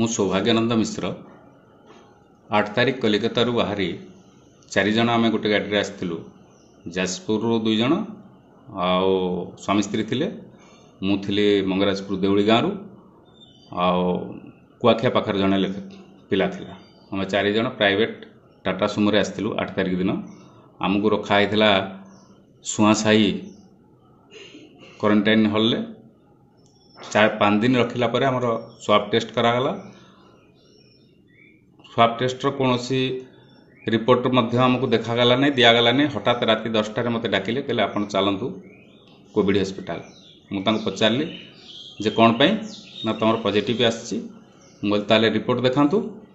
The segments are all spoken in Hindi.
ମୁଁ ସୌଭାଗ୍ୟାନନ୍ଦ ମିଶ୍ର ଆଠ ତାରିଖ କଲିକତାରୁ ବାହାରି ଚାରିଜଣ ଆମେ ଗୋଟେ ଗାଡ଼ିରେ ଆସିଥିଲୁ ଯାଜପୁରରୁ ଦୁଇଜଣ ଆଉ ସ୍ୱାମୀ ସ୍ତ୍ରୀ ଥିଲେ ମୁଁ ଥିଲି ମଙ୍ଗରାଜପୁର ଦେଉଳି ଗାଁରୁ ଆଉ କୁଆଖିଆ ପାଖରେ ଜଣେ ପିଲା ଥିଲା ଆମେ ଚାରିଜଣ ପ୍ରାଇଭେଟ୍ ଟାଟା ସୁମୋରେ ଆସିଥିଲୁ ଆଠ ତାରିଖ ଦିନ ଆମକୁ ରଖା ହେଇଥିଲା ସୁଆସାହି କ୍ୱାରେଣ୍ଟାଇନ୍ ହଲ୍ରେ चार पाँच दिन रखला स्वाब टेस्ट कराला स्वाब टेस्टर कौन सी रिपोर्ट आमको देखाला नहीं दिगला नहीं हठात रात दसटे मतलब डाकिले कह आप चलतु कॉविड हस्पिटा मुझे पचारि जे कौपाई ना तुम पजिट आसे रिपोर्ट देखा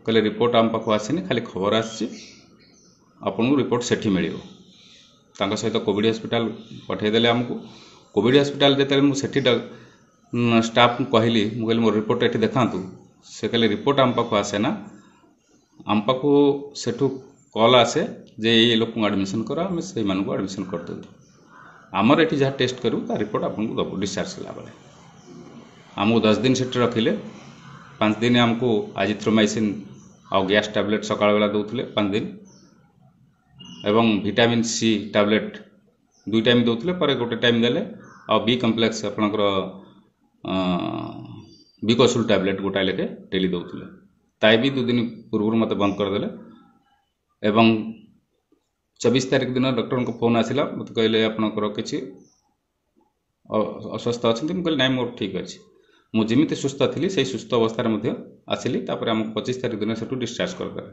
कहे रिपोर्ट आम पाक आसी खाली खबर आपको रिपोर्ट सेठी मिल सहित कॉविड हस्पिटा पठेदे आमको कॉविड हस्पिटा जो सेठी ଷ୍ଟାଫ୍ଙ୍କୁ କହିଲି ମୁଁ କହିଲି ମୋ ରିପୋର୍ଟ ଏଠି ଦେଖାନ୍ତୁ ସେ କହିଲେ ରିପୋର୍ଟ ଆମ ପାଖକୁ ଆସେ ନା ଆମ ପାଖକୁ ସେଠୁ କଲ୍ ଆସେ ଯେ ଏଇ ଲୋକଙ୍କୁ ଆଡ଼ମିସନ୍ କର ଆମେ ସେଇମାନଙ୍କୁ ଆଡ଼ମିସନ୍ କରିଦେବୁ ଆମର ଏଠି ଯାହା ଟେଷ୍ଟ କରିବୁ ତା ରିପୋର୍ଟ ଆପଣଙ୍କୁ ଦେବୁ ଡିସଚାର୍ଜ କଲାବେଳେ ଆମକୁ ଦଶ ଦିନ ସେଠି ରଖିଲେ ପାଞ୍ଚ ଦିନ ଆମକୁ ଆଜିଥ୍ରୋମାଇସିନ୍ ଆଉ ଗ୍ୟାସ୍ ଟ୍ୟାବଲେଟ୍ ସକାଳ ବେଳା ଦେଉଥିଲେ ପାଞ୍ଚ ଦିନ ଏବଂ ଭିଟାମିନ୍ ସି ଟ୍ୟାବଲେଟ୍ ଦୁଇ ଟାଇମ୍ ଦେଉଥିଲେ ପରେ ଗୋଟେ ଟାଇମ୍ ଦେଲେ ଆଉ ବି କମ୍ପ୍ଲେକ୍ସ ଆପଣଙ୍କର विकसुल अं, टैबलेट गोटाए लेखे टेली दौले ती दुदिन पूर्व मत बंद करदे एवं चबीस तारिख दिन डक्टर को फोन आसला मत कहे आपणकर किसी अस्वस्थ अच्छा मुझे कहली ना मोर ठीक अच्छे मुझे सुस्थ थी से सुस्थ अवस्था आसली तापर आम पचिश तारिख दिन से डिस्चार्ज करदे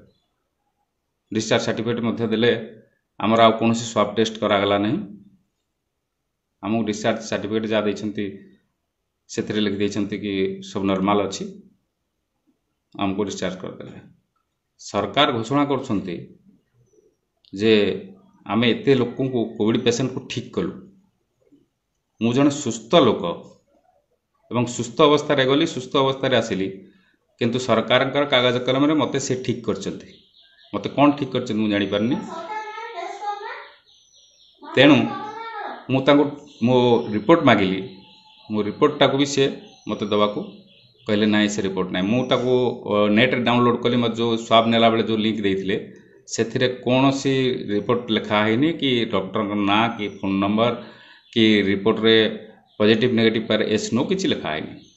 डिस्चार्ज सार्टिफिकेट दे आमर आउ कौन स्वाब टेस्ट करागला ना आमको डिस्चार्ज सार्टिफिकेट जहाँ देखते से लिखिदे कि सब नर्माल अच्छी आमको डिस्चार्ज करदे सरकार घोषणा करे आम एत लोक कोविड पेसेंट को ठीक कलु मु जड़े सुस्थ लोक एवं सुस्थ अवस्था गली सुस्थ अवस्था आसली किंतु सरकार कागज कलम मत से ठीक कर मत कौन ठीक कर जापारे तेणु मु रिपोर्ट मागिली मो रिपोर्टा को भी सी मत देवा कहले ना से रिपोर्ट ना मुझे नेट डाउनलोड कली मत जो स्वाब नाला जो लिंक देते से कौन सी रिपोर्ट लिखाही कि डक्टर ना कि फोन नंबर कि रिपोर्ट रे पॉजिटिव नेगेटिव पर एस नो किसी है